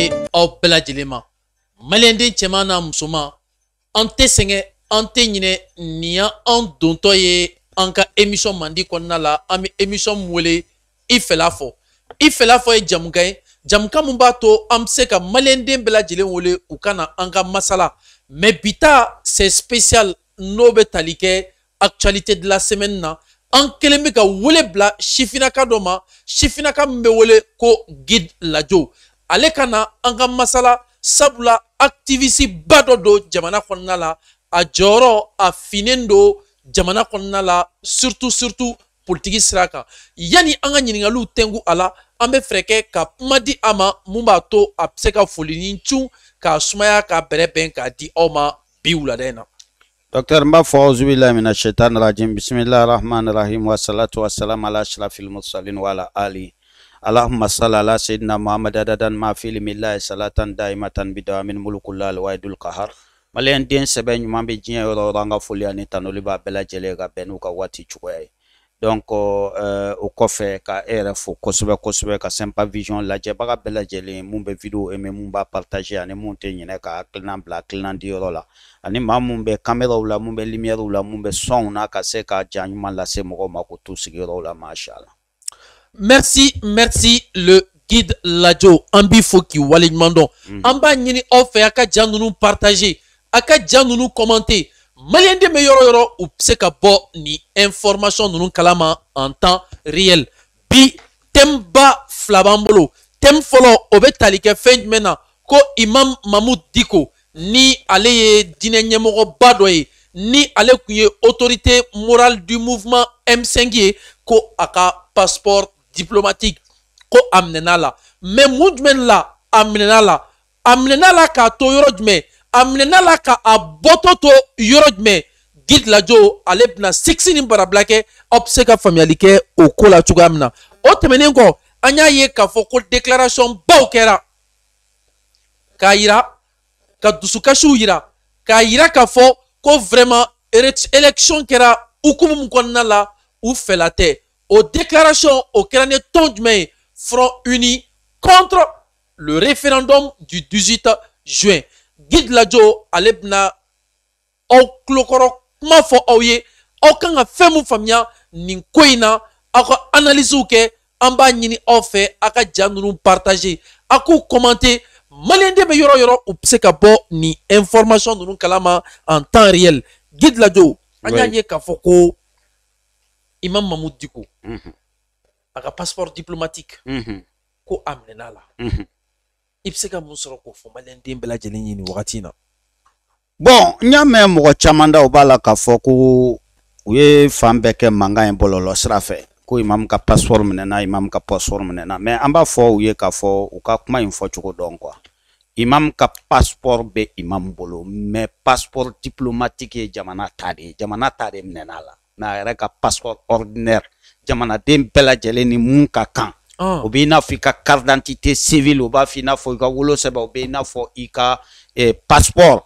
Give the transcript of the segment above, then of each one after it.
di aw bɛɛ lajɛlen ma maliyɛnden cɛman n'a musoman an tɛ sɛgɛn an tɛ ɲinɛ nin ya an dontɔ ye an ka emisɔn mandi kɔnɔna la an bɛ emisɔn min wele i fɛla fɔ i fɛla fɔ ye jamukan ye jamukan min b'a to an bɛ se ka maliyɛnden bɛɛ lajɛlen wele u ka na an ka masala mɛ bi ta c'est spécial n'o bɛ tali kɛ actualité de la semaine na an kelen bɛ ka wele bila sifinnaka dɔ ma sifinnaka min bɛ wele ko guide lajo ale ka na an masala sabula activisi ba dɔ don jamana kɔnɔna la a jɔyɔrɔ a finen don jamana kɔnɔna la surtout surtout politiki sira kan yanni an ka ɲiningaliw tɛnku a ka kuma di a ma mun b'a to a bɛ se ka foli ni cun sumaya k'a bɛrɛbɛn k'a di aw ma bi wulada in na. docteur n b'a fɔ auzubilahi mina shaitan rajim bisimilahi rahmani ala ashrafil mursalin wa ala ali. allahumma salli ala sayyidina muhammad adadan ma fi ilmillahi salatan daimatan bidawamin mulkullal waidul qahar maliyɛn den sɛbɛ ɲuman be diɲɛ yɔrɔ yɔrɔ an ka foli ani tanuli b'a bɛɛ lajɛlen ka bɛn n'u ka waati cogoya ye donc o kɔfɛ ka e yɛrɛ fo kosɛbɛ kosɛbɛ ka sympa vision lajɛbaga bɛɛ lajɛlen mun bɛ video aimé mun b'a partage ani mun tɛ ɲinɛ ka hakilina bila hakilina diyɔrɔ la ani maa mun bɛ kameraw la mun bɛ lumiɛrɛw la mun bɛ sɔnw na ka se ka ja ɲuman lase mɔgɔw ma k'u t'u sigiyɔrɔw la masha merci merci le guide lajo ambi foki fo k'i mm. Amba dɔn off b'a ɲini aw a ka ja nous partage aka ka ja commenter. kɔmante maliyɛnden bɛ yɔrɔ yɔrɔ u se ni information, nous information ninnu kalama en temps réel bi temba flabambolo, tem folo obetali ke o bɛ ko imam mamud diko ni aleye dine nyemoro ɲɛmɔgɔba ni ale tun autorité morale du mouvement M5 ko aka passeport diplomatique ko a minɛn'a la mɛ mun jumɛn la a minɛn'a la a minɛn'a la k'a to yɔrɔ jumɛn a minɛn'a la ka a bɔtɔ to yɔrɔ jumɛn gidi lajo ale bɛna siksi ni barabila kɛ aw bɛ se ka faamuyali kɛ o ko la cogoya min na o tɛmɛnen kɔ an y'a ye k'a fɔ ko déclaration baw kɛra k'a yira ka dusukasiw yira k'a yira k'a fɔ ko vraiment élection kɛra hukumu min kɔnɔna la u fɛla tɛ aux déclarations au kɛra de mai front uni contre le référendum du 18 juin guide lajo jo bɛna au tulokɔrɔ kuma a aw aucun aw kan ka fɛn mun faamuya nin ko in b'a ɲini partage commenter maliyɛnden bɛ yoro yoro u bɛ information nous kalama en temps réel guide lajo jo, y'a k'a foko imam mahmud diko mhm. a mhm. mhm. ka passeport diplomatique ko a minɛn'a la i bɛ se ka mun sɔrɔ k'o fɔ maliyɛnden bɛɛ lajɛlen ye nin wagati in na. bɔn n y'a mɛn mɔgɔ caman da u b'a la k'a fɔ ko u ye fan bɛɛ kɛ mankan ye bɔlɔlɔ sira fɛ ko imamu ka passeport minɛna imamu ka passeport minɛna mɛ an b'a fɔ u ye k'a fɔ u ka kuma in fɔcogo dɔn kuwa imamu ka passeport bɛ imamu bolo mɛ passeport diplomatique ye jamana ta de ye jamana ta de minɛn'a la. Na yɛrɛ ka passeport ordinaire jamanaden bɛɛ lajɛlen ni mun ka kan ah. o b'i n'a fɔ i ka carte d'identité civile o b'a f'i n'a fɔ i n'a fɔ passeport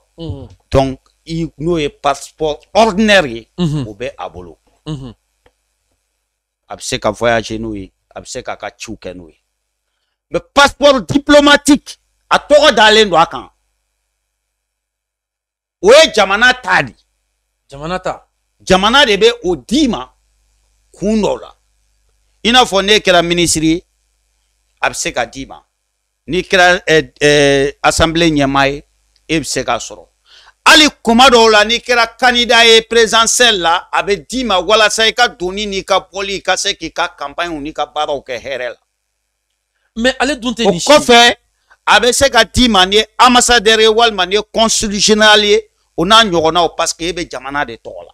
donc i n'o ye passeport ordinaire ye mhm. o bɛ a bolo mhm. a bɛ se ka voyager n'o ye a bɛ se k'a ka mais passeport diplomatique a tɔgɔ dalen don a kan o ye jamana ta jamana ta jamana de bɛ o d'i ma kun dɔ la i n'a fɔ ne kɛra minisiri ye a bɛ se ka d'i ma n'i kɛra ɛ ɛ assemblée ɲɛmaa ye e bɛ se k'a sɔrɔ hali kuma dɔw la n'i kɛra kanida ye prezansɛli la a bɛ d'i ma walasa i ka donni n'i ka bɔli i ka se k'i ka kanpanyew n'i ka baaraw kɛ hɛrɛ la. mɛ ale dun tɛ nin si ye o kɔfɛ a bɛ se ka d'i ma ni ye ambassadeur ye walima ni ye consul général ye o n'a ɲɔgɔnnaw parce que e bɛ jamana de tɔgɔ la.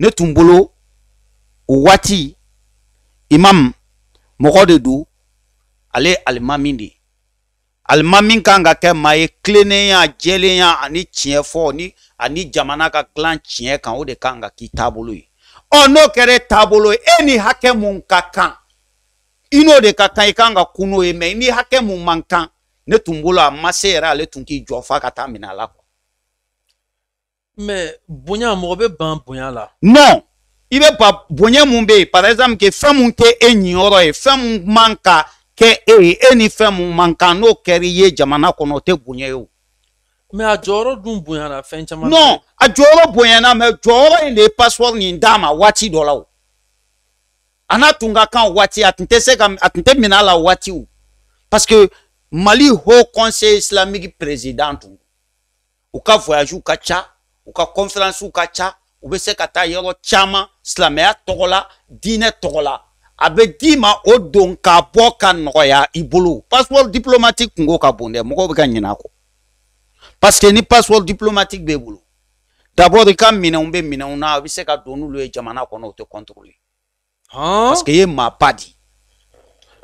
ne tun bolo o waati imam mɔgɔ de don ale alimami de alimami kan ka kɛ maa ye tilennenya jɛlenya ani tiɲɛ ni ani jamana ka tilan tiɲɛ kan o de kan ka k'i taabolo ye ɔ n'o kɛra e taabolo ye e ni hakɛ mun ka kan i n'o de ka kan i kan ka kun n'o ye mɛ i ni hakɛ mun man kan ne tun bolo a ma se yɛrɛ ale tun k'i jɔ f'a ka taa minɛ a la kuwa mais bonya mɔgɔ bɛ ban bonya la. non i bɛ ban bonya mun bɛ yen par exemple que fɛn mun tɛ e ɲiyɔrɔ ye fɛn mun man ka kɛ e ye e ni fɛn mun man kan n'o kɛra i ye jamana kɔnɔ o tɛ bonya ye o. mɛ a jɔyɔrɔ dun bonyana fɛn caman. non a jɔyɔrɔ bonyana mɛ jɔyɔrɔ in de ye pasipɔri nin d'a ma waati dɔ la o. a n'a tun ka kan waati a tun tɛ se ka a tun tɛ minɛ a la waati o parce que mali haut conseil islamique président tun u ka voyage ka ca. u ka conférencew ka ca u bɛ se ka taa yɔrɔ caman silamɛya tɔgɔ la diinɛ tɔgɔ la a bɛ d'i ma o don k'a bɔ ka nɔgɔya i bolo passeport diplomatique kungo ka bon dɛ mɔgɔw bɛ ka ɲinɛ a kɔ parce que ni passeport diplomatique b'e bolo d'abord i ka minɛnw bɛ minɛnw na i bɛ se ka don n'olu ye jamana kɔnɔ o tɛ contrôler parce que i ye maa ba di.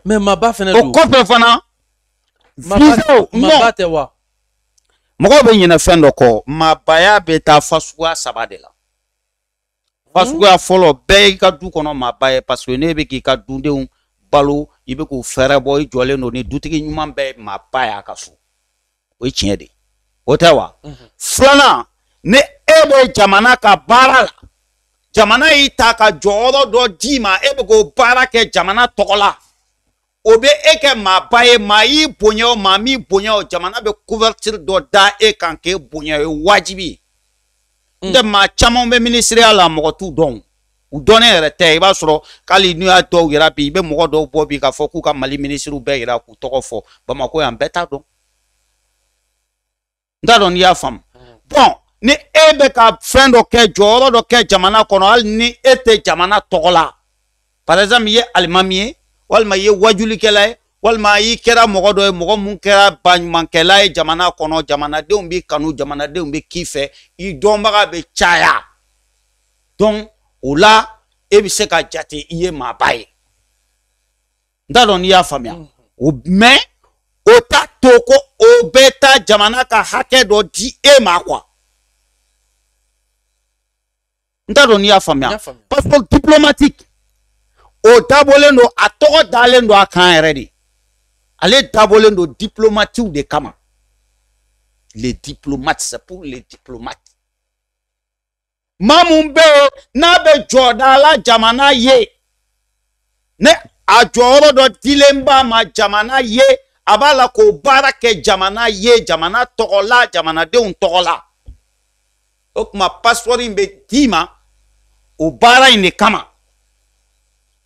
mɛ maa ba fana don o kɔfɛ fana. maa ba tɛ wa. mɔgɔw bɛ ɲinɛ fɛn dɔ kɔ maabaya bɛ taa fasuguya saba de la fasuguya fɔlɔ bɛɛ y'i ka du kɔnɔ maaba ye paseke ne bɛ k'i ka dudenw balo i bɛ k'u fɛɛrɛ bɔ i jɔlen don ni dutigi ɲuman bɛɛ ye maaba y'a ka so o ye tiɲɛ de o tɛ wa filanan ni e bɛ jamana ka baara la jamana y'i ta ka jɔyɔrɔ dɔ d'i ma e bɛ k'o baara kɛ jamana tɔgɔ la o bɛ e kɛ maaba ye maa y'i bonya o maa min bonya o jamana bɛ couverture dɔ da e kan k'e bonya o ye e wajibi hmm. n tɛ maa caman bɛ minisiriya la mɔgɔ t'u dɔn u dɔnnen yɛrɛ tɛ i e b'a sɔrɔ k'ali n'u y'a dɔw yira bi i bɛ mɔgɔ dɔw bɔ bi k'a fɔ k'u ka mali minisiriw bɛɛ yira k'u tɔgɔ fɔ bamakɔ yan bɛɛ t'a dɔn n t'a dɔn n'i y'a faamu hmm. bɔn ni e bɛ ka fɛn dɔ kɛ jɔyɔrɔ dɔ kɛ jamana kɔnɔ hali ni e tɛ jamana tɔgɔ la par exemple i ye alimami ye walima i ye wajulikɛla ye walima i kɛra mɔgɔ dɔ ye mɔgɔ mun kɛra baɲumankɛla ye jamana kɔnɔ jamanadenw b'i kanu jamanadenw bɛ k'i fɛ i dɔnbaga bɛ caya dɔn o la e bɛ se ka jate i ye maaba ye n t'a dɔn n'i y'a faamuya o mɛ o t'a to ko o bɛ taa jamana ka hakɛ dɔ di e ma kuwa n t'a dɔn n'i y'a faamuya pasipɔri diplomatique o dabɔlen don a tɔgɔ dalen don a kan yɛrɛ de ale dabɔlen don diplomatiw de kama le diplomates c'est pour le diplomate. maa mun bɛ yen n'a bɛ jɔdala jamana ye ne a jɔyɔrɔ dɔ dilen b'a ma jamana ye a b'a la k'o baara kɛ jamana ye jamana tɔgɔ la jamanadenw tɔgɔ la o tuma pasipɔri in bɛ d'i ma o baara in de kama.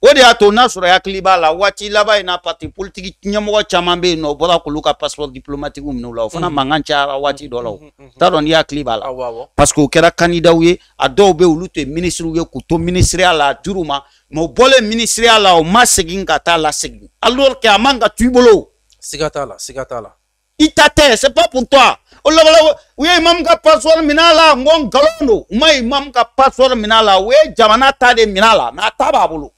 o de y'a to n'a sɔrɔ hakili b'a la waati laban in na parti politiki ɲɛmɔgɔ caman bɛ yen nɔ o bɔra k'olu ka passeport diplomatique minɛ u la o fana mankan cayara waati dɔ la o t'a dɔn n'i hakili b'a la parce que o kɛra kandidaw ye a dɔw bɛ olu tɛ minisiriw ye k'u to minisiriya la a dir'u ma mɛ u bɔlen minisiriya la o ma segin ka taa lasegin alors que a man ka to i bolo. siga t'a la siga t'a la. i ta tɛ c'est pas pour toi o labalaba u ye imam ka passeport minɛ a la n ko nkalon don u ma imam ka passeport minɛ a la u ye jamana ta de minɛ a la mɛ a ta b'a bolo.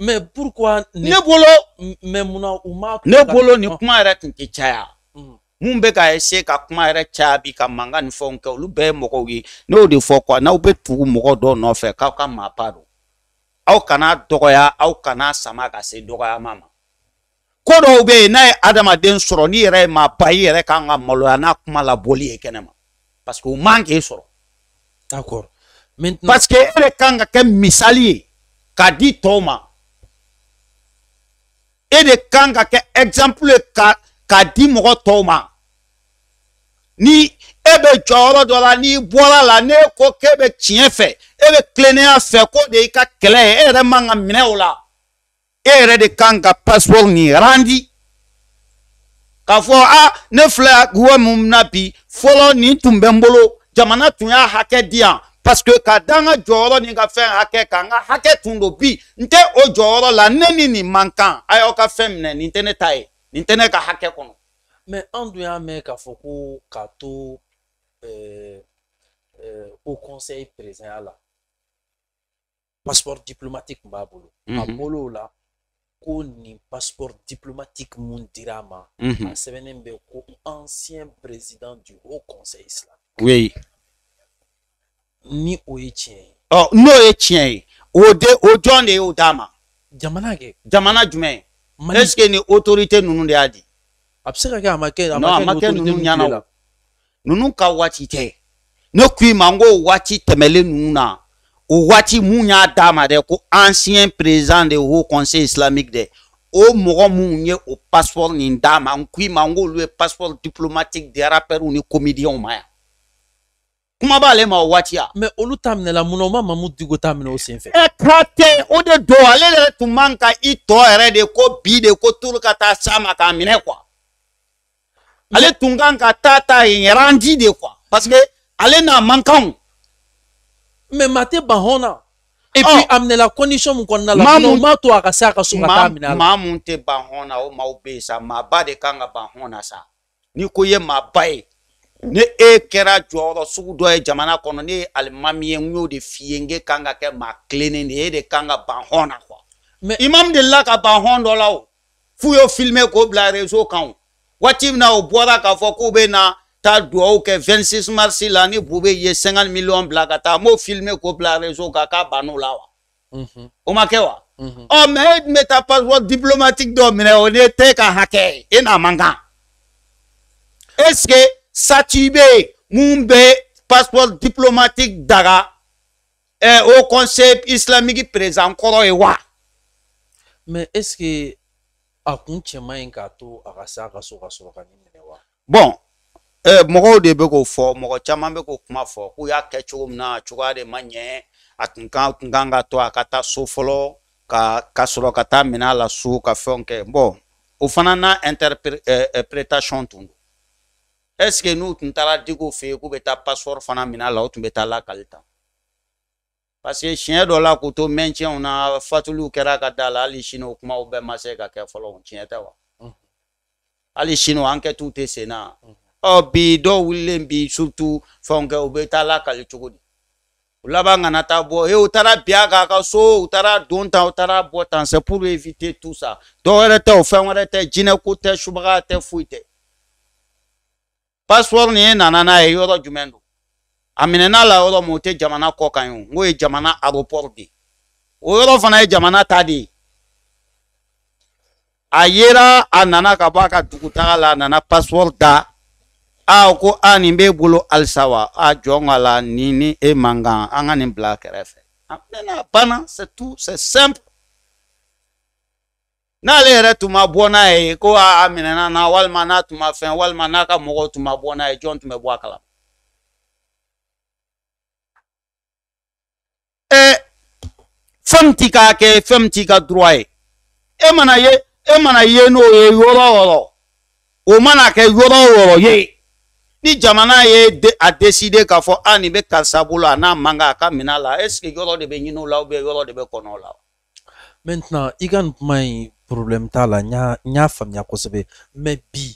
mais pourquoi ne bolo mais munna u m'a ne bolo nin kuma yɛrɛ tun tɛ caya hmm. mun bɛ ka ese ka kuma yɛrɛ caya bi ka mankan ni fɛnw kɛ olu bɛɛ ye mɔgɔw ye ne y'o de fɔ kuwa n'aw bɛ tugu mɔgɔ dɔ nɔfɛ k'aw ka maa pa don aw kana dɔgɔya aw kana sama ka se dɔgɔyama ma ko dɔw bɛ yen n'a ye adamaden sɔrɔ n'i yɛrɛ ye maa ba i yɛrɛ kan ka maloya n'a kuma labɔli ye kɛnɛma parce que o man k'e sɔrɔ d'accord maintenant parce que e yɛrɛ kan ka kɛ misali ye k'a di tɔw ma e de kan ka kɛ exemple ka ka di mɔgɔ tɔw ma ni e bɛ jɔyɔrɔ dɔ la n'i bɔra la n'e ko k'e bɛ tiɲɛ fɛ e bɛ tilennenya fɛ k'o de y'i ka kɛlɛ ye e yɛrɛ man ka minɛ o la e yɛrɛ de kan ka passeport nin randi k'a fɔ a ne filɛ guwa mun na bi fɔlɔ nin tun bɛ n bolo jamana tun y'a hakɛ di yan parce que kadanga joro ka jɔyɔrɔ ni n ka fɛn hakɛ bi o joro la neni ni mankan ayoka femne a ka fɛn minɛ ne ta ye nin tɛ ka hakɛ y'a mɛn k'a foku kato euh, to euh, conseil président la passeport diplomatique tun b'a bolo. a la ko nin passeport diplomatique mundirama dira a ancien président du haut conseil islam oui. ni o ye tiɲɛ ye. ɔ n'o ye tiɲɛ ye o de o jɔn de y'o d'a ma. jamana kɛ. jamana jumɛn. mali est ce que nin autorité ninnu de y'a di. a bɛ se ka kɛ a ma kɛ a ma kɛ ninnu ɲɛna o ninnu ka waati tɛ ne kun i ma n ko waati tɛmɛlen ninnu na o waati mun y'a d'a ma dɛ ko ancien président de haut conseil islamique dɛ o mɔgɔ minnu ye o passeport nin d'a ma n kun i ma n k'olu ye passeport diplomatique des rappeurs ni comédiens ma yan. kuma b'ale ma o waati ya. mɛ olu ta minɛla mun na u ma mamu digo ta minɛ o sen fɛ. ɛ ka tɛ o de don ale yɛrɛ tun man ka i tɔ yɛrɛ de ko bi de ko tulu ka taa s'a ma k'a minɛ kuwa ale tun kan ka taa ta yen randi de kuwa parce que ale n'a man kan. mɛ maa tɛ ban hɔn na. et puis a minɛla condition mun kɔnɔna la mun na o m'a to a ka se a ka so ka taa minɛ a la. maa mun tɛ ban hɔn na o maaw bɛ yen sa maa ba de kan ka ban hɔn na sa n'i ko i ye maa ba ye. ni e kɛra jɔyɔrɔ sugu dɔ ye jamana kɔnɔ ne ye alimami ye n y'o de f'i ye n k'e kan ka kɛ maa kilennen de ye e de kan ka ban hɔn na kuwa imam delila ka ban hɔn dɔ la o f'u y'o filime k'o bila rezo kan o waati min na o bɔra k'a fɔ k'u bɛ na taa duwawu kɛ 26 mars la ni bu bɛ ye 50 miliyɔn bila ka taa n b'o filime k'o bila rezo kan k'a bann'o la wa o ma kɛ wa ɔ mɛ e tun bɛ taa passeport diplomatique dɔ minɛ o n'e tɛ ka hakɛ ye e n'a man kan est ce que. satube mun bɛ passeport diplomatique daga eh, au conseil islamique président kɔrɔ ye wa. mais est ce que a kun cɛ man ɲi k'a to a ka se a ka so ka sɔrɔ ka nin minɛ wa. bon eh, mɔgɔw de bɛ k'o fɔ mɔgɔ caman bɛ k'o kuma fɔ k'u y'a kɛ cogo min na a cogoya de ma ɲɛ a tun kan tun kan ka to a ka taa so fɔlɔ ka ka sɔrɔ ka taa minɛ a la so ka fɛnw kɛ bon o fana n'a interprétation eh, eh, tun don. ɛseke n'u tun taara digiw fɛ yen k'u bɛ taa pasipɔri fana minɛ a la u tun bɛ taa lakali ta paseke siɲɛ dɔ la k'u to mɛncɛnw na fatuliw kɛra ka da la hali sini o kumaw bɛɛ ma se ka kɛ fɔlɔ tiɲɛ tɛ wa hali sini ankɛtiw tɛ sen na ɔ bi dɔw wulilen bi surutu fɛnw kɛ u bɛ taa lakali cogo di u laban kana taa bɔ e u taara bin a kan a ka so u taara don tan u taara bɔ tan c'est pour éviter tout ça dɔwɛrɛ tɛ o fɛn wɛrɛ tɛ jinɛ ko tɛ subaga tɛ foyi tɛ pasipɔri nin e nana n'a ye yɔrɔ jumɛn don a minɛna la yɔrɔ min o tɛ jamana kɔ kan ye o n'o ye jamana aropɔri de ye o yɔrɔ fana ye jamana ta de ye a yera a nana ka bɔ a ka dugutaga la a nana pasipɔri da a ko a nin b'e bolo halisa wa a jɔn ka la nin ni e man kan an ka nin bila kɛrɛfɛ a minɛna a banna c'est tout c'est simple. n'ale yɛrɛ tun ma bɔ n'a ye ko a minɛna na walima n'a tun ma fɛn walima n'a ka mɔgɔw tun ma bɔ n'a ye jɔn tun bɛ bɔ a kalama e fɛn min t'i ka hakɛ ye fɛn min t'i ka droit ye e mana ye e mana ye n'o ye yɔrɔ o yɔrɔ o mana kɛ yɔrɔ o yɔrɔ ye ni jamana ye de, a décider k'a fɔ a nin bɛ karisa bolo a n'a man kan a ka minɛ a la est ce yɔrɔ de bɛ ɲini o la ou yɔrɔ de bɛ kɔnɔ o la. maintenant i ka nin kuma in problème t'a la nya y'a n y'a bi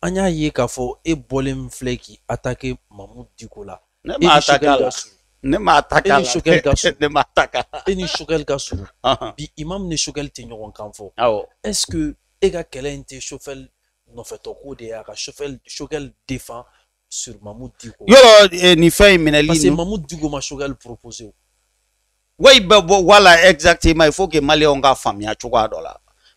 anya ye e bolim fleki attaque k'i attaquer Mamudu la ne ma attaquer la ne ma attaquer a la e ne ma attaquer ni Choguel bi Imam ne Choguel tɛ ɲɔgɔn kan est-ce que ega ka kɛlɛ no fait au coup de ye a ka défend sur Mamudu Diko yo eh, ni fɛn in minɛli parce que Mamudu Diko ma Choguel proposer o oui bah, bah, voilà exactement il faut que maliyɛnw ka faamuya cogoya dɔ la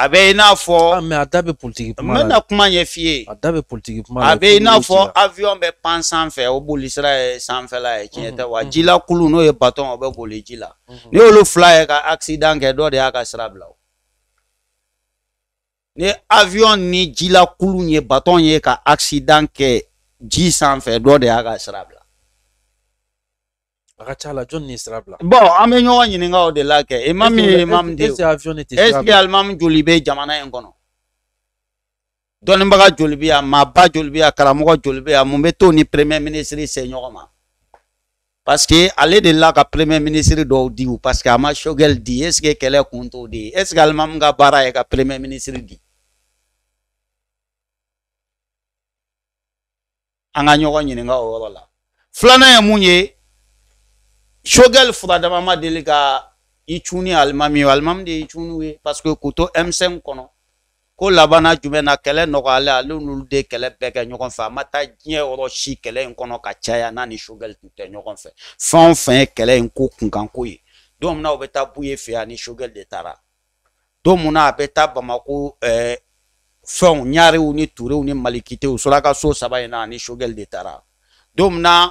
a bɛ i n'a fɔ. mɛ a da bɛ politiki kuma la n bɛna kuma ɲɛf'i ye. a da bɛ politiki kuma la a bɛ i n'a fɔ avion bɛ pan sanfɛ o bolisira ye sanfɛla ye tiɲɛ tɛ wa mm-hmm. jilakulu n'o ye baton o bɛ boli ji la mm-hmm. ni olu fila ye ka accident kɛ dɔ de y'a ka sira bila o ni avion ni jilakulu ye baton ye ka accident kɛ ji sanfɛ dɔ de y'a ka sira bila. a John ca ni sira bila. bɔn an bɛ o de la kɛ imam ye imam de ye ɛsike alimami joli bɛ jamana in kɔnɔ dɔnnibaga joli bɛ yan maaba joli bɛ yan karamɔgɔ joli bɛ yan mun t'o ni premier ministre se ɲɔgɔn ma parce que ale de la ka premier ministre do di ou parce que ama shogel di que kɛlɛ kun di? Est-ce que almam ka bara ye ka premier ministre di. Anga nyoko ɲɔgɔn o wala. Flana ya munye shogel furadama ma deli ka i cunni alimami ye alimami de y'i cunniw ye parce que k'u to m5 kɔnɔ ko labana jumɛn na kɛlɛ nɔgɔyalen ale n'olu de kɛlɛ bɛɛ kɛ ɲɔgɔn fɛ a ma taa diɲɛ yɔrɔ si kɛlɛ in kɔnɔ ka caya n'a ni shogel tun tɛ ɲɔgɔn fɛ fɛn o fɛn ye kɛlɛ in ko kunkanko ye don min na u bɛ taa buye fɛ yan ni shogel de taara don min na a bɛ taa bamako ɛɛ fɛnw ɲarew ni turew ni malikitew suraka so saba in na ani shogel de taara don min na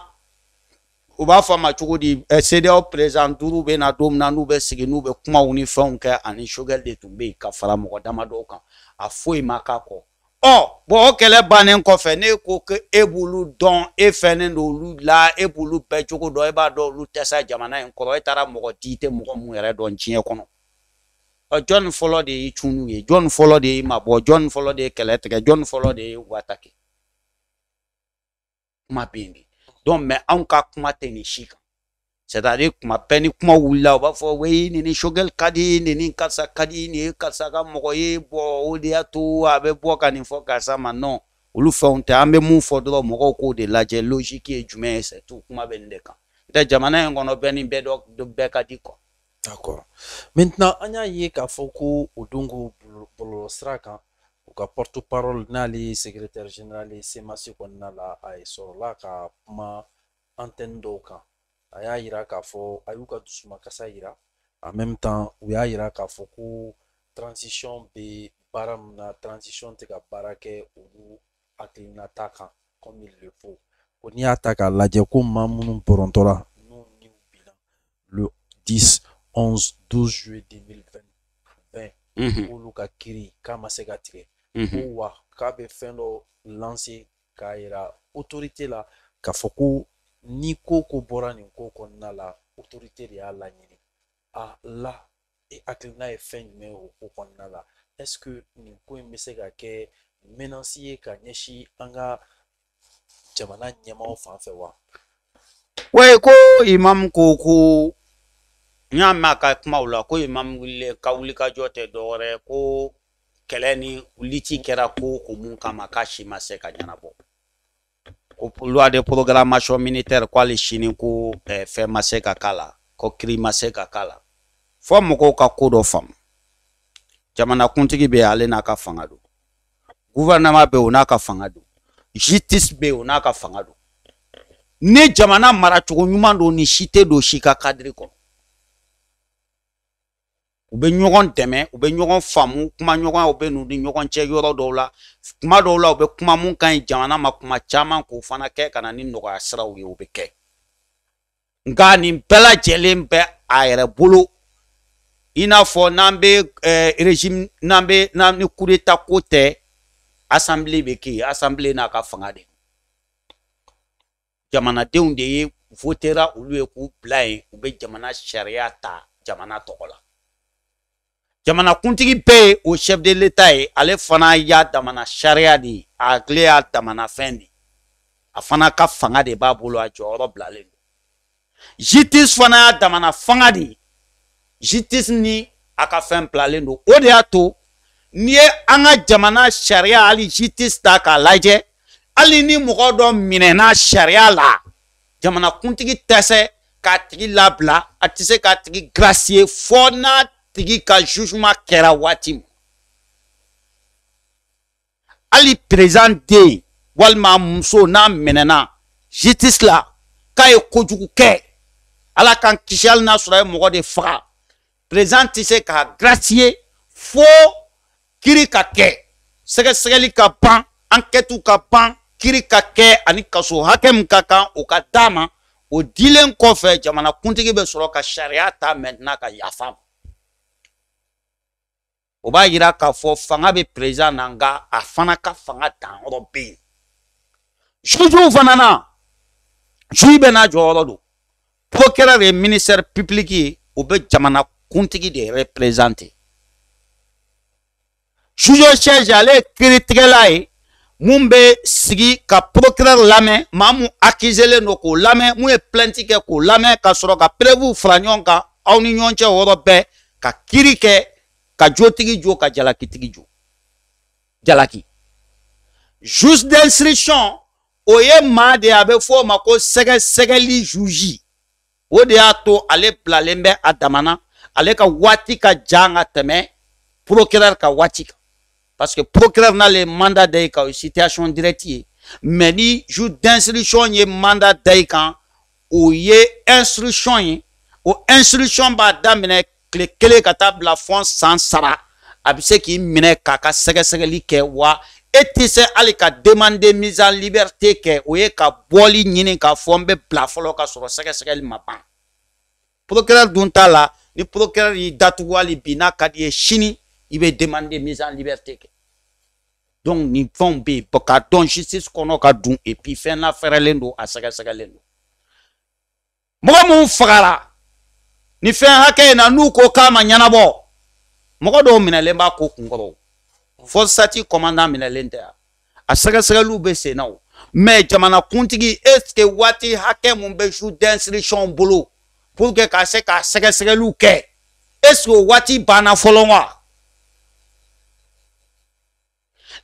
u b'a fɔ a ma cogo di ɛ CDAO président duuru bɛ na don min na n'u bɛ sigi n'u bɛ kumaw ni fɛnw kɛ ani Choguel de tun bɛ yen ka fara mɔgɔ damadɔ kan a foyi ma k'a kɔ ɔ bɔn o kɛlɛ bannen kɔfɛ ne ko ko e b'olu dɔn e fɛnnen don olu la e b'olu bɛɛ cogo dɔn e b'a dɔn olu tɛ sa jamana in kɔrɔ e taara mɔgɔ di i tɛ mɔgɔ mun yɛrɛ dɔn diɲɛ kɔnɔ ɔ jɔnni fɔlɔ de y'i cun n'u ye jɔnni fɔlɔ de y'i mabɔ jɔnni fɔlɔ de ye kɛlɛ tigɛ jɔnni fɔlɔ de ye u kuma bɛ yen de donc mɛ anw ka kuma tɛ nin si kan c'est à dire kuma bɛɛ ni kuma wulila u b'a fɔ weyi nin ni shogɛli ka di nin ni karisa ka di nin ye karisa ka mɔgɔ ye bɔn o de y'a to a bɛ bɔ ka nin fɔ karisa ma non olu fɛnw tɛ an bɛ mun fɔ dɔrɔn mɔgɔw k'o de lajɛ logique ye jumɛn ye c'est tout kuma bɛ nin de kan tɛ jamana in kɔnɔ bɛɛ ni bɛɛ dɔ bɛɛ ka di kɔ. d'accord maintenant an y'a ye k'a fɔ ko o don ko bɔlɔlɔsira kan ka porte-parole n'ale secrétaire général ma seconde à la a au lac ka ma antenne d'oka kan ah, a y'a yira k'a fɔ a en même temps ou y'a ira k'a ko transition de baara na transition te ka baara ou olu hakilinata comme il le faut on y attaque à la lajɛ ko maa minnu le 10 11 12 juillet 2020 Ou ka kiri k'a se ka ko mhm. wa k'a bɛ fɛn dɔ lanse k'a yira otorite la k'a fɔ ko ni ko ko bɔra nin ko kɔnɔna la otorite de y'a laɲini a la e hakilina ye fɛn jumɛn o ko kɔnɔna la ɛseke nin ko in bɛ se ka kɛ menansi ye ka ɲɛsin an ka jamana ɲɛmaaw fan fɛ wa. wayi ko imamu ko ko n y'a mɛn a ka kumaw la ko imamu wulila ka wulikajɔ tɛ dɔwɛrɛ ko. kɛlɛ ni liti kɛra ko mun kama k'a si ma se ka ɲɛnabɔ loi de programmation militaire ko ali sini ko eh, fɛn ma se ka k'a la ko kiri ma se ka k'a la fɔ mɔgɔw ka ko dɔ faamu jamana kuntigi be ale n'a ka fanga do gouvernement be yen o n'a ka fanga do justice be yen o n'a ka fanga do ni jamana maracogo ɲuman don nin si tɛ don si ka kadiri kɔnɔ u bɛ ɲɔgɔn dɛmɛ u bɛ ɲɔgɔn faamu kuma ɲɔgɔn u bɛ n'u ni ɲɔgɔn cɛ yɔrɔ dɔw la kuma dɔw la u bɛ kuma mun ka ɲi jamana ma kuma caman k'o fana kɛ ka na ni nɔgɔya siraw ye o bɛ kɛ nka nin bɛɛ lajɛlen bɛ a yɛrɛ bolo i n'a fɔ n'an bɛ ɛɛ régime n'an bɛ n'an ni coup d'état ko tɛ assemblée bɛ kɛ yen assemblée n'a ka fanga de jamanadenw de ye votera olu ye k'u bila yen u bɛ jamana sariya ta jamana tɔgɔ la. jamanakuntigi bɛɛ ye o chef de l'etat ye ale fana y'a damana sariya de ye a hakili y'a damana fɛn de ye a fana ka fanga de b'a bolo a jɔyɔrɔ bilalen don justice fana y'a damana fanga de ye justice ni a ka fɛn bilalen don o de y'a to n'i ye an ka jamana sariya hali justice ta k'a lajɛ hali ni mɔgɔ dɔ minɛna sariya la jamanakuntigi tɛ se k'a tigi labila a tɛ se k'a tigi gracier fɔ n'a tigi ka jugement kɛra waati min hali perezan den walima a muso n'a mɛnɛna justice la k'a ye kojugu kɛ ala k'an kisi hali n'a sɔrɔ a ye mɔgɔ de faga perezan tɛ se k'a gracier fo kiri ka kɛ sɛgɛsɛgɛli ka ban enquête ka ban kiri ka kɛ ani kaso hakɛ min ka kan o ka d'a ma o dilen kɔfɛ jamanakuntigi bɛ sɔrɔ ka sariya ta maintenant ka yafa ma o b'a yira k'a fɔ fanga bɛ perezan na nka a fana ka fanga tanyɔrɔ bɛ yen jujuw fana na juyi bɛ n'a jɔyɔrɔ don procureur ye ministère public ye o bɛ jamana kuntigi de représente juge siège ale ye kiiritigɛla ye mun bɛ sigi ka procureur lamɛn maa mun accuselen don k'o lamɛn mun ye plainte kɛ k'o lamɛn ka sɔrɔ ka preuve fara ɲɔgɔn kan aw ni ɲɔgɔn cɛ o yɔrɔ bɛɛ ka kiiri kɛ ka jotigi jo ka jalakitigi jo jalaki juge d'instruction o ye maa de ye a bɛ fɔ o ma ko sɛgɛsɛgɛli juji o de y'a to ale bilalen bɛ a damana ale ka waati ka jan ka tɛmɛ procureur ka waati kan parce que procureur n'ale ye mandat da i kan o ye situation direct ye mais ni juge d'instruction ye mandat da i kan o ye instruction ye o instruction b'a daminɛ tile kelen ka taa bila fɔ san saba a bɛ se k'i minɛ k'a ka sɛgɛsɛgɛli kɛ wa e tɛ se hali ka demande mise en liberté kɛ o ye ka bɔli ɲini k'a fɔ n bɛ bila fɔlɔ ka sɔrɔ sɛgɛsɛgɛli ma ban procureur dun t'a la ni procureur y'i datugu hali bi n'a ka d'i ye sini i bɛ demande mise en liberté kɛ donc nin fɛnw bɛ yen ka dɔn justice kɔnɔ ka dun et puis fɛn lafɛrɛlen don a sɛgɛsɛgɛlen don mɔgɔ minnu fagara ni fɛn hakɛ na n'u ko k'a ma ɲɛnabɔ mɔgɔ dɔw minɛlen b'a ko kunkɔrɔ fɔ sati kɔmandan minɛlen tɛ a sɛgɛsɛgɛliw bɛ sen na o mɛ jamanakuntigi eske waati hakɛ mun bɛ su d'instruction bolo pour que ka se k'a sɛgɛsɛgɛliw kɛ eske o waati banna fɔlɔ wa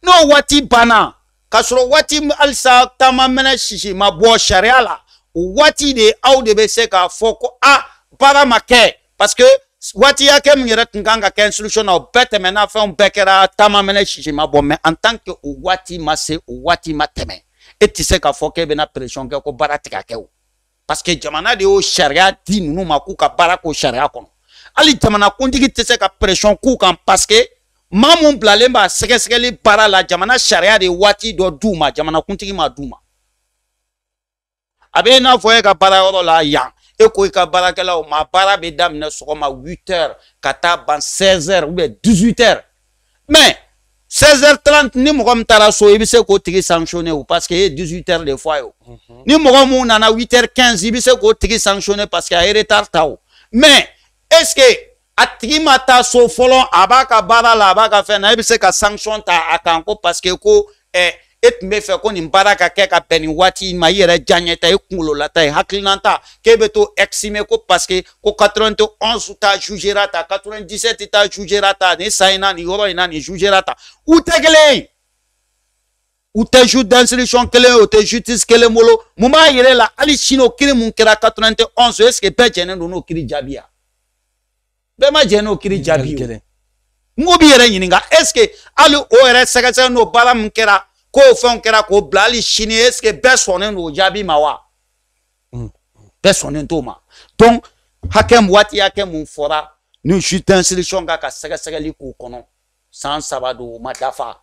n'o waati banna k'a sɔrɔ waati halisa taama mɛnɛ sisi ma bɔ sariya la o waati de aw de bɛ se k'a fɔ ko a. Ah, baara ma kɛ paseke waati hakɛ min yɛrɛ tun kan ka kɛ solution na o bɛɛ tɛmɛna fɛnw bɛɛ kɛra taama mɛnɛ sisi ma en tant que o waati ma se o waati ma tɛmɛ e tɛ se k'a fɔ k'e bɛna pression kɛ ko baara tɛ ka kɛ o paseke jamana de y'o sariya di ninnu ma k'u ka baara k'o sariya kɔnɔ hali jamanakuntigi tɛ se ka pression k'u kan paseke maa mun bilalen b'a sɛgɛsɛgɛli baara la jamana Sharia de waati do d'u ma jamanakuntigi ma d'u ma a bɛ i ka baara la yan e ko i ka baarakɛlaw ma baara bɛ daminɛ sɔgɔma 8h ka taa ban 16h ou bien 18h mais 16h30 ni mɔgɔ min taara so i bɛ se k'o tigi sanctionner o parce que e ye 18h de fɔ a ye o ni mɔgɔ mun nana 8h15 i bɛ se k'o tigi sanctionner parce que a ye retard ta o mais est ce que a tigi ma taa so fɔlɔ a b'a ka baara la a b'a ka fɛn na e bɛ se ka sanction ta a kan ko parce que ko ɛɛ. Eh, e tun bɛ fɛ ko nin baara ka kɛ ka bɛn nin waati in ma i yɛrɛ diyaɲɛta i kunkololata ye hakilinata k'e bɛ to ɛkisime ko paseke ko 91 ta jugera ta 97 ta jugera ta nin san in na nin yɔrɔ in na nin jugera ta u tɛ kelen ye u tɛ ju d'instruction kelen ye tɛ justice kelen bolo mun b'a yɛrɛ la hali sini o kiri mun kɛra 91 est ce que bɛɛ jɛnnen don n'o kiri jaabi ya bɛɛ ma jɛn n'o kiri jaabi o n ko b'i yɛrɛ ɲininka est ce que hali o yɛrɛ sɛgɛsɛgɛ n'o baara mun kɛra k'o fɛnw kɛra k'o bila hali sini ɛseke bɛɛ sɔnnen don o jaabi ma wa bɛɛ sɔnnen t'o ma donc hakɛ mun waati hakɛ mun fɔra ni su tɛ instruction kan ka sɛgɛsɛgɛli k'o kɔnɔ san saba don o ma dafa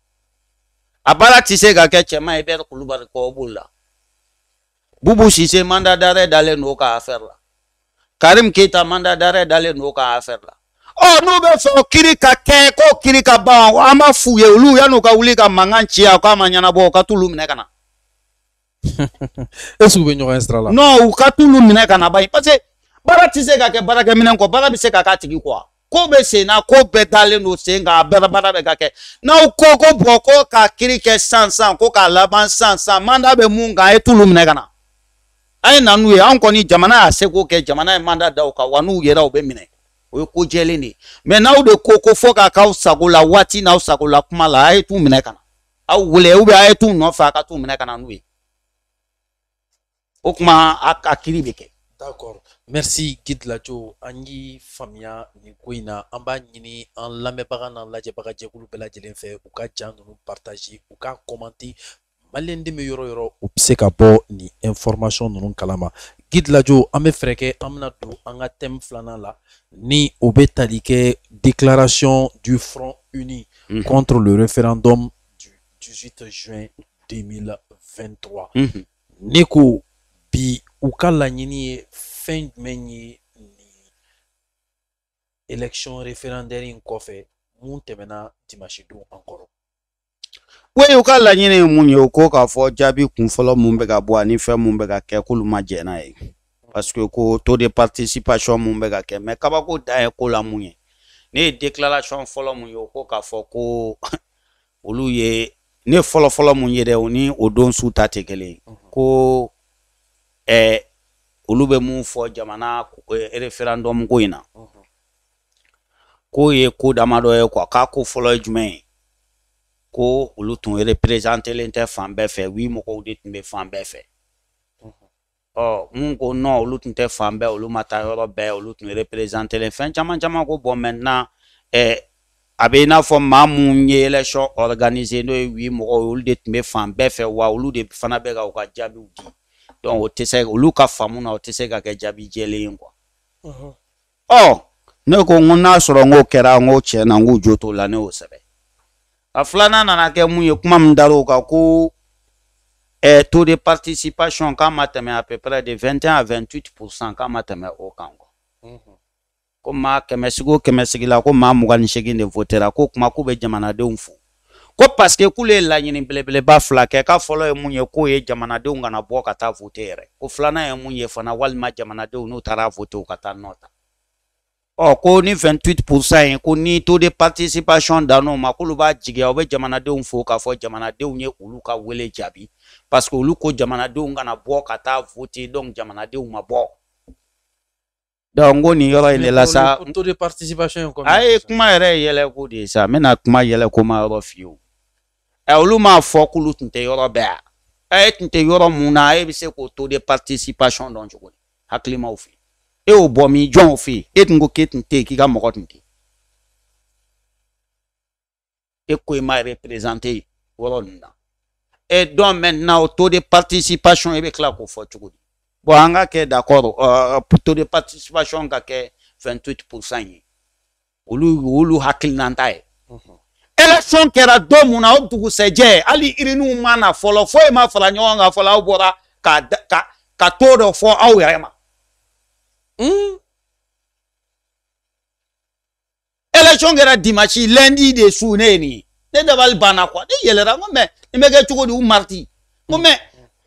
Apala tise ti se ka kɛ kulubar bula, bubu sise manda dare dalen don o ka karim kita manda dare dalen don o ka affaire la kiri ka kɛ k'o kiri ka ban an b'a f'u ye olu yan'u ka wuli ka mankan k'a ma ɲɛnabɔ ka t'olu minɛ ka na. est-ce que u bɛ ɲɔgɔn na ko bɛ sen na ko bɛɛ dalen don sen kan a bɛɛ baara bɛ ka kɛ n'aw ko ko bɔn ko ka kiri kɛ san san ko k'a laban san san manda bɛ mun kan a ye tulu minɛ ka na a ye na n'u ye anw kɔni jamana y'a seko kɛ jamana ye manda da u kan wa n'u yɛrɛ u bɛ minɛ o ye ko jɛlen de ye mɛ n'aw de ko ko fo ka k'aw sago la waati n'aw sago la kuma la a ye t'u minɛ ka na aw wele ubiyɛn a ye t'u nɔfɛ a ka t'u minɛ ka na n'u ye o kuma a kiri bɛ kɛ. d'accord merci Guide lajo Angi Famia, ni Amba, amba en en Anla b'a ɲini an nous n'an lajɛbaga ka jan ninnu partage u ka commenter malen information kalama gid lajo an freke fɛɛrɛ anga ni obetalike déclaration du front uni mhm. contre le référendum du 18 juin 2023 mm mhm. bi ou fɛn jumɛn ye nin election referendɛri in kɔfɛ mun tɛmɛna dimasi don an kɔrɔ wei u ka laɲini ye mun ye u ko k'a fɔ jaabi kun fɔlɔ mun bɛ ka bɔ ani fɛn mun bɛ ka kɛ k'olu ma jɛn n'a ye parce ko taux de participation mun bɛ ka kɛ mais kabako dan ye ko la mun ye ne ye déclaration fɔlɔ mun ye o ko k'a fɔ ko olu ye ne fɔlɔfɔlɔ mun ye dɛ ni o don su ta tɛ kelen ko ɛɛ olu bɛ mun fɔ jamana e, referendum ko in na k'o ye ko damadɔ ye kuwa k'a ko fɔlɔ ye jumɛn ye ko olu tun représentelen tɛ fan bɛɛ fɛ wi mɔgɔw de tun bɛ fan bɛɛ fɛ ɔ mun ko nɔ olu tun tɛ fan bɛɛ olu ma taa yɔrɔ bɛɛ olu tun représentelen fɛn caman caman ko bɔn maintenant ɛɛ a bɛ i n'a fɔ maa mun ye élection organisé n'o ye wi mɔgɔw ye olu de tun bɛ fan bɛɛ fɛ wa olu de fana bɛ ka u ka jaabiw di. donc o tɛ se olu ka faamu na o tɛ se ka kɛ jaabi jɛlen ye quoi ɔ mhm. oh, ne ko n ko n'a sɔrɔ n k'o kɛra n ko tiɲɛ na n k'u jo t'o la ne y'o sɛbɛn a filanan nana kɛ mun ye kuma min dar'o kan ko eh, taux de participation k'a ma tɛmɛ à peu près de 21 à 28 pour cent k'a mhm. ma tɛmɛ o kan quoi mm -hmm. ko maa kɛmɛ sigi o kɛmɛ sigi la ko maa mugan ni seegin de votera ko kuma k'u bɛ jamanadenw fo ko paseke k'ulu ye laɲini belebeleba fila kɛ ka fɔlɔ ye mun ye k'o ye jamanadenw kana bɔ ka ta vote yɛrɛ ko filanan ye mun ye fana walima jamanadenw n'u taara vote u ka taa nɔ ta ko ni 28 pourcent ko ni taux de participation dann'o ma k'olu b'a jigiya u bɛ jamanadenw fo k'a fɔ jamanadenw ye olu ka wele jaabi parce que olu ko jamanadenw kana bɔ ka taa vote donc jamanadenw ma bɔ. donc n yɔrɔ in la sa. a ye kuma yɛrɛ yɛlɛ ko de sa n bɛna kuma yɛlɛ ko ma yɔrɔ f'i ye o. Eh, olu m'a fɔ k'olu tun tɛ yɔrɔ bɛɛ a eh, e tun tɛ yɔrɔ mun na e bɛ se k'o taux de participation dɔn cogo di hakilimaw fɛ e y'o bɔ min jɔnw fɛ yen e tun ko k'e tun tɛ yen k'i ka mɔgɔ tun tɛ yen e ko i e ma représenter yɔrɔ ninnu na e eh, dɔn maintenant o taux de participation e bɛ tila k'o fɔ cogo di bon an ka kɛ d'accord euh, taux de participation ka kɛ vingt huit pour cent ye olu olu hakilina ta ye. Mm -hmm. election kɛra don mun na o dugusɛjɛ hali iriniw ma na fɔlɔ foyi e ma fara ɲɔgɔn kan fɔlɔ aw bɔra ka ka ka to dɔ fɔ aw yɛrɛ ma. Hmm. election kɛra dimanche lundi de su ne ye nin ye ne dabali banna kuwa ne yɛlɛra n ko mɛ nin bɛ kɛ cogo di u mariti n ko mɛ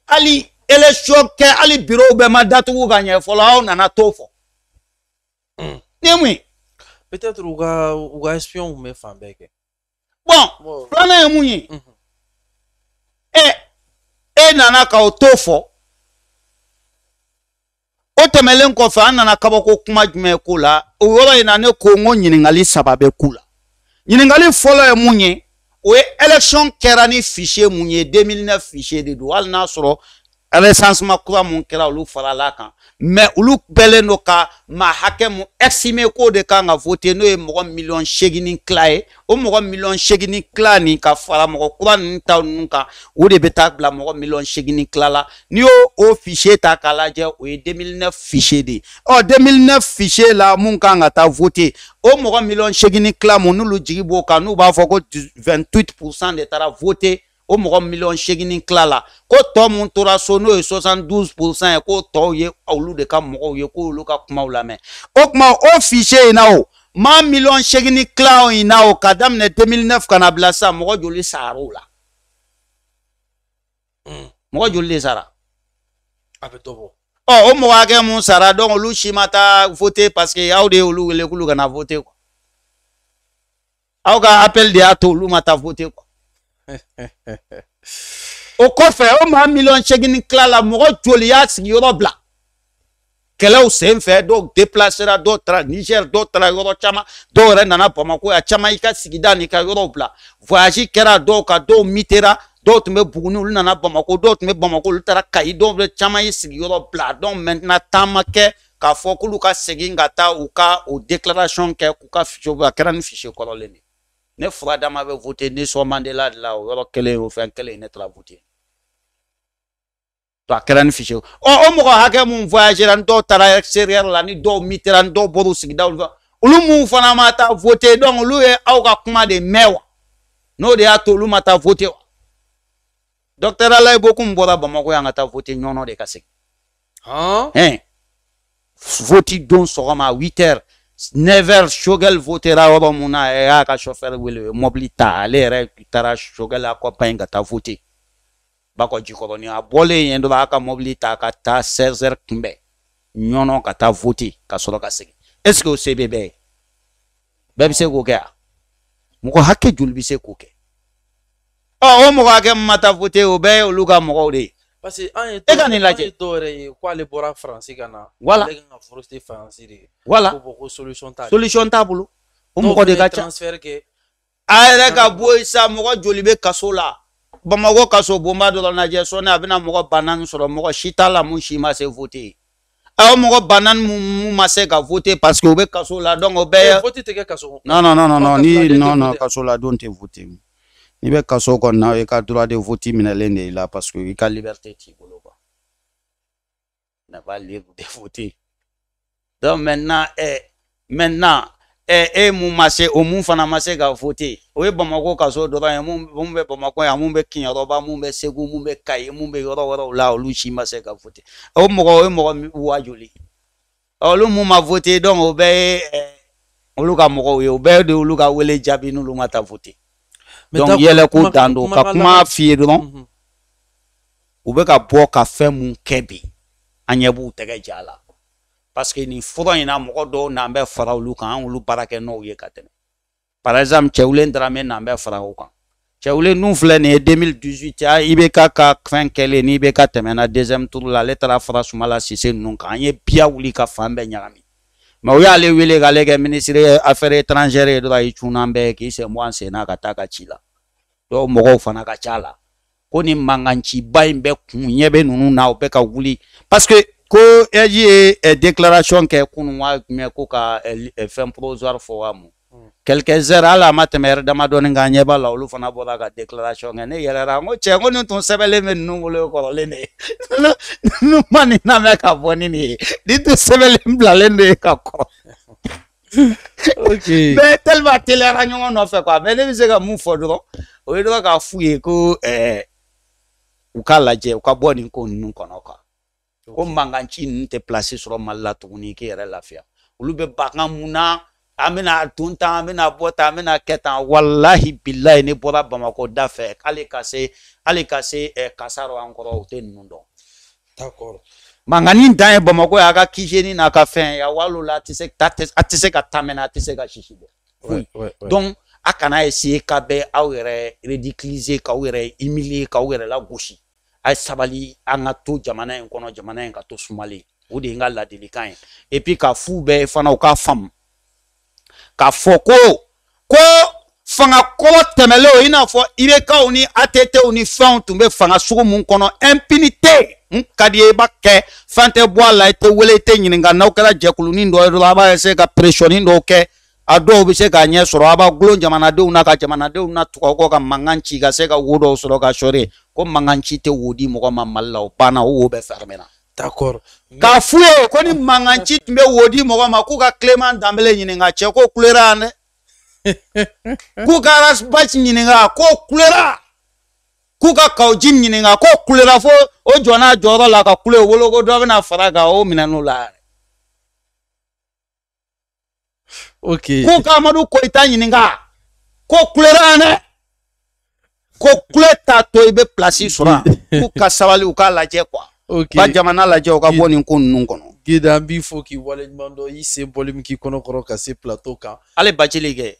hali election kɛ hali bureau bɛɛ ma datugu ka ɲɛ fɔlɔ aw nana t'o fɔ. Mm. ni mun ye. peut-être u ka u ka espion kun bɛ fan bɛɛ kɛ. bon filanan ye mun ye mhm. e e nana ka o to fɔ o tɛmɛlen kɔfɛ an nana kabako kuma jumɛn k'o la o yɔrɔ in e na ne ko n ko ɲininkali saba bɛ k'u la ɲininkali fɔlɔ ye mun ye o ye élection kɛra ni fichier mun ye 2009 fichier de don hali n'a sɔrɔ resansuma kura mun kɛra olu farala kan mɛ olu bɛlen do ka ma hakɛ mun ɛxime k'o de kan ka vote n'o ye mɔgɔ miliyɔn segini kila ye o mɔgɔ miliyɔn segini kila nin ka fara mɔgɔ kura ninnu ta ninnu kan o de bɛ taa bila mɔgɔ miliyɔn segini kila la n'i y'o o fichier ta k'a lajɛ o ye 2009 fichier de ye ɔ 2009 fichier la mun kan ka taa vote o mɔgɔ miliyɔn segini kila mun n'olu jigi b'o kan n'u b'a fɔ ko 28 pour cent de taara vote o mɔgɔ miliyɔn seegin tila la ko tɔ mun tora so n'o ye soixante douze pour cent ye k'o tɔw ye olu de ka mɔgɔw ye k'olu ka kumaw lamɛn o kuma o fichier in na o maa miliyɔn seegin tila in na o ka daminɛ deux mille neuf ka na bila sisan mɔgɔ joli sar'o la hmm. mɔgɔ joli de sara. a bɛ dɔ bɔ. ɔ o mɔgɔ hakɛ mun sara donc olu si ma taa voter parce que aw de y'olu wele k'olu kana voter quoi aw ka appel de y'a to olu ma taa voter quoi. o kɔfɛ o maa miliyɔn seegin tilala mɔgɔ joli y'a sigiyɔrɔ bila kɛlɛw sen fɛ dɔw depilasera dɔw taara nizɛri dɔw taara yɔrɔ caman dɔw yɛrɛ nana bamakɔ yan caman y'i ka sigida n'i ka yɔrɔw bila voyage kɛra dɔw kan dɔw mitera dɔw tun bɛ buguni olu nana bamakɔ dɔw tun bɛ bamakɔ olu taara kayi dɔw bɛ caman y'i sigiyɔrɔ bila donc maintenant taama kɛ k'a fɔ k'olu ka segin ka taa u ka o déclaration kɛ k'u ka fiche a kɛra ni fiche kɔrɔlen de ye. ne furadama bɛ vote nelson mandela de la o yɔrɔ kelen o fɛn kelen ne taara vote to a kɛra ni fiche ɔ o mɔgɔ hakɛ mun voyagera ni dɔw taara extérieur la ni dɔw mitera ni dɔw bɔr'u sigidaw la olu mun fana ma taa vote donc olu ye aw ka kuma de mɛn wa n'o de y'a to olu ma taa vote wa docteur alayi bokun bɔra bamakɔ yan ka taa vote ɲɔnɔ de ka segin. hɔn. voti don sɔgɔma huit heures never shogel votera yɔrɔ mun na a y'a ka chauffeur wele mobili ta ale yɛrɛ taara shogel accompagne ka taa voter bakɔ jikɔrɔni a bɔlen yen dɔrɔn a ka mobili ta ka taa 16 heures kunbɛn ɲɔnɔ ka taa voter ka sɔrɔ ka segin est ce que o se bɛ bɛɛ ye bɛɛ bɛ se k'o kɛ a mɔgɔ hakɛ joli bɛ se k'o kɛ ɔ o mɔgɔ hakɛ min ma taa voter o bɛɛ ye olu ka mɔgɔw de ye parce que an ye e ka nin lajɛ dɔwɛrɛ ye k'ale bɔra faransi ka na wala ale kan ka foro te faransi de ye wala ko bɔn ko solution t'a solution t'a bolo o mɔgɔ de ka ca transfert kɛ a yɛrɛ ka bɔ yen sa mɔgɔ joli bɛ kaso la bamakɔ kaso bonba dɔ la lajɛ sɔɔni a bɛna mɔgɔ ba naani sɔrɔ mɔgɔ si t'a la mun si ma se vote ye aw ah, mɔgɔ ba naani mun ma se ka vote parce que u bɛ kaso la donc o bɛɛ ye eh, vote tɛ kɛ kaso non non non non ni non non kaso la don tɛ vote. i bɛ kaso kɔni na i e ka droit de vote minɛlen de i la parce que i ka liberté t'i bolo quoi n'a pas libre de voter donc maintenant eh, maintenant eh, e eh, mun ma se o mun fana ma se ka vote o ye bamakɔ kaso dɔrɔn ye mun bɛ bamakɔ yan mun bɛ kiɲɛrɔba mun bɛ segu mun bɛ kayi mun bɛ yɔrɔ wɛrɛw la olu si ma se ka vote o mɔgɔ o ye mɔgɔ wa joli olu mun ma vote donc o bɛɛ ye eh, olu ka mɔgɔw ye o bɛɛ de olu ka wele jaabi n'olu ma ta vote. Don yel e kou tando, kakouman ap fie dron, oube ka pou ka fè moun kebi, anye pou teke djala. Paske ni foun yena mwodo nanbe fwara ou lukan, ou luparake nou ye kateme. Par azam, tche oulen drame nanbe fwara oukan. Tche oulen nou fwene, 2018 ya, ibeka ka kwen kele, ni ibeka teme na dezem turu la letra fwara sou malasise, anye pya ouli ka fwa mwen nye rami. Mwen ouye ale wile gale gen menesire, aferi tranjere, dora yi chou nanbe, ki se mwan sena kata kati la. Non, dɔw mɔgɔw fana ka ca la ko nin mankanciba in bɛ kun ɲɛ bɛ ninnu na o bɛ ka wuli paseke ko ɛji ye ɛ e déclaration kɛ kunun wa jumɛn ko ka ɛ e, e fɛn provisoire fɔ wa mun quelques hmm. heures hali a ma tɛmɛ yɛrɛ dama dɔɔni kan ɲɛ b'a la olu fana bɔra ka déclaration kɛ ne yɛlɛra n ko cɛ n ko nin tun sɛbɛnlen bɛ ninnu bolo kɔrɔlen de ye ninnu ma nin lamɛn ka bɔ ni nin ye nin tun sɛbɛnlen bilalen de ye ka kɔrɔ. bɛɛ tellement teliyara ɲɔgɔn nɔfɛ quoi mais ne bɛ se ka mun fɔ dɔrɔn o ye dɔrɔn k'a f'u ye ko ɛɛ u ka lajɛ u ka bɔ nin ko ninnu kɔnɔ quoi ko mankanci ninnu tɛ place sɔrɔ mali la tuguni k'i yɛrɛ lafiya olu bɛ bakan mun na an bɛna don tan an bɛna bɔ tan an bɛna kɛ tan walahi bilayi ne bɔra bamakɔ da fɛ hali ka se hali ka se ɛɛ eh, kasarɔ an kɔrɔ u tɛ ninnu dɔn. d'accord mangani dan ye bamakɔ y'a ka kizeni n'a ka fɛn ya walo la a tɛ se ka a tɛ se ka tamɛnɛ a tɛ se ka sisi bɔ foyi donc a kana essayer ka bɛ aw yɛrɛ ridiculiser k'aw yɛrɛ humilier k'aw yɛrɛ lagosi a ye sabali an ka to jamana in kɔnɔ jamana in ka to sumalen o de ye n ka ladilikan ye et puis ka f'u bɛɛ fana u k'a faamu k'a fɔ ko ko fanga kɔrɔ tɛmɛlenw i n'a fɔ ibekaw ni attw ni fɛnw tun bɛ fanga sugu mun kɔnɔ impunité n ka di ye i b'a kɛ fɛn tɛ bɔ a la i tɛ wele i tɛ ɲininka n'aw kɛra jɛkulunin dɔ ye dɔ la a b'a essayer ka pressionnin dɔw kɛ a dɔw bɛ se k'a ɲɛ sɔrɔ a b'a gulon jamanadenw na ka jamanadenw na tugu aw kɔ ka mankan ci ka se ka wo dɔw sɔrɔ ka sɔri ko mankan ci tɛ wo di mɔgɔ ma mali la o banna o wo bɛɛ fermer na. d'accord k'a f'u ye ko ni mankan ci tun bɛ wo di mɔgɔ ma k'u ka kileman danbɛlɛ ɲininka cɛ ko kulera yan dɛ. k'u ka arasipasi ɲininka k'o kulela k'u ka kawjin ɲininka k'o kulela fo o jɔ n'a jɔyɔrɔ la ka kule woloko dɔ na fara kan o minɛn'u la. okay. k'u ka amadu koyita ɲininka k'o kulela dɛ ko kule t'a to i bɛ pilasi sɔrɔ yan k'u ka sabali u k'a lajɛ kuwa. Okay. Ba jamana lajɛ u ka bɔ nin ko ninnu kɔnɔ. geda an b'i fo k'i waleɲuman dɔn i sen bɔli min k'i kɔnɔkɔrɔ ka se plateau kan. hali bacili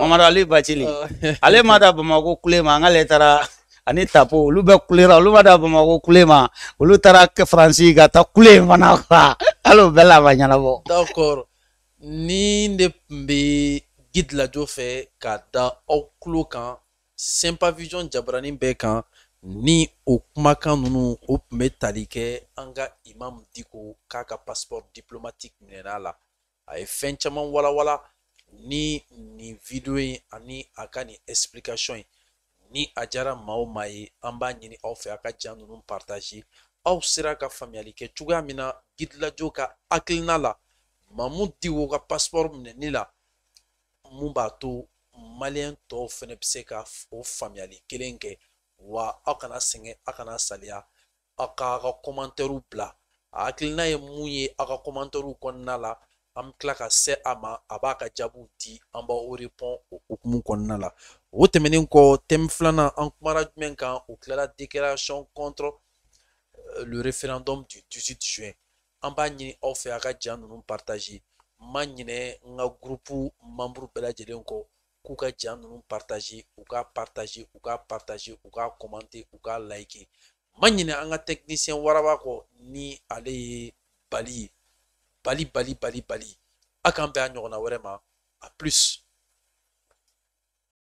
mamadu ali bacili oh. ale ma da bamakɔ kule ma an k'ale taara ani tapo olu bɛɛ kulera olu ma da bamakɔ kule ma olu taara faransi ka taa kule fana kuwa hali o bɛɛ la a ma ɲɛnabɔ. d'accord ni de tun bɛ gidi lajo fɛ ka da aw tulo kan simpa vision jabaranin bɛɛ kan ni o kumakan ninnu o tun bɛ tali kɛ an ka imam diko k'a ka passeport diplomatique minɛn'a la a ye fɛn caman walawala. Wala ni nin video in ani a ka nin explication in ni a jara maa o maa ye an b'a ɲini aw fɛ a ka ja ninnu partage aw sera ka faamuyali kɛ cogoya min na gidilajo ka hakilina la mamu diwo ka pasipɔri minɛli la mun b'a to maliyɛn tɔw fɛnɛ bɛ se ka o faamuyali kelen kɛ wa aw kana sɛgɛn aw kana saliya aw k'a ka kɔmantɛriw bila a hakilina ye mun ye aw ka kɔmantɛriw kɔnɔna la an bɛ tila ka se a ma a b'a ka jaabiw di an b'aw repond o hukumu kɔnɔna la o tɛmɛnen kɔ thème filanan an kumara jumɛn kan o tilala déclaration contre euh, le référendum du 18 juin an b'a ɲini aw fɛ a ka jan ninnu partage n ma ɲinɛ n ka groupe membre bɛɛ lajɛlen kɔ k'u ka ja ninnu partage u ka partage u ka partage u ka commenter u ka like ma ɲinɛ an ka technicien waraba kɔ ni ale ye bali ye bali bali bali bali a k'an on a vraiment à plus